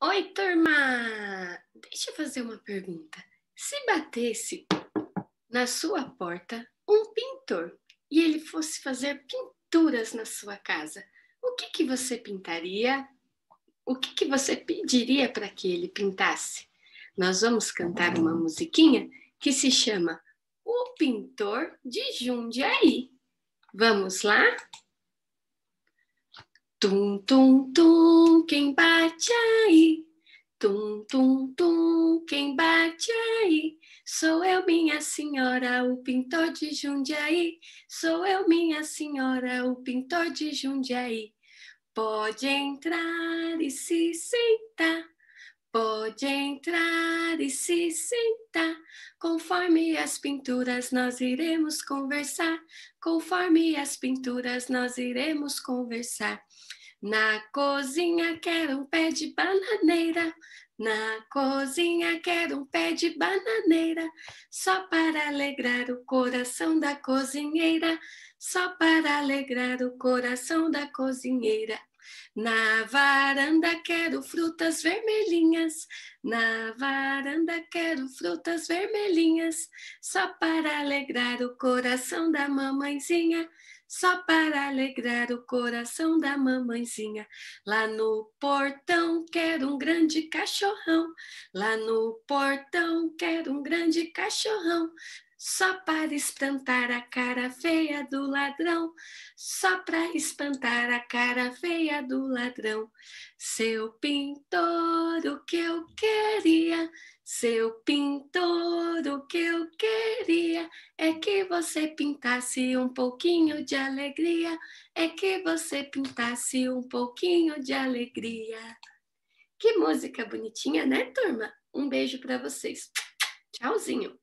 Oi, turma! Deixa eu fazer uma pergunta. Se batesse na sua porta um pintor e ele fosse fazer pinturas na sua casa, o que, que você pintaria? O que, que você pediria para que ele pintasse? Nós vamos cantar uma musiquinha que se chama O Pintor de Jundiaí. Vamos lá? Tum, tum, tum, quem bate aí? Tum, tum, tum, quem bate aí? Sou eu, minha senhora, o pintor de Jundiaí. Sou eu, minha senhora, o pintor de Jundiaí. Pode entrar e se sentar. Pode entrar e se sentar, conforme as pinturas nós iremos conversar, conforme as pinturas nós iremos conversar. Na cozinha quero um pé de bananeira, na cozinha quero um pé de bananeira, só para alegrar o coração da cozinheira, só para alegrar o coração da cozinheira. Na varanda quero frutas vermelhinhas, na varanda quero frutas vermelhinhas, só para alegrar o coração da mamãezinha só para alegrar o coração da mamãezinha. Lá no portão quero um grande cachorrão, lá no portão quero um grande cachorrão, só para espantar a cara feia do ladrão, só para espantar a cara feia do ladrão. Seu pintor, o que eu queria, seu pintor, o que eu queria é que você pintasse um pouquinho de alegria, é que você pintasse um pouquinho de alegria. Que música bonitinha, né, turma? Um beijo para vocês. Tchauzinho.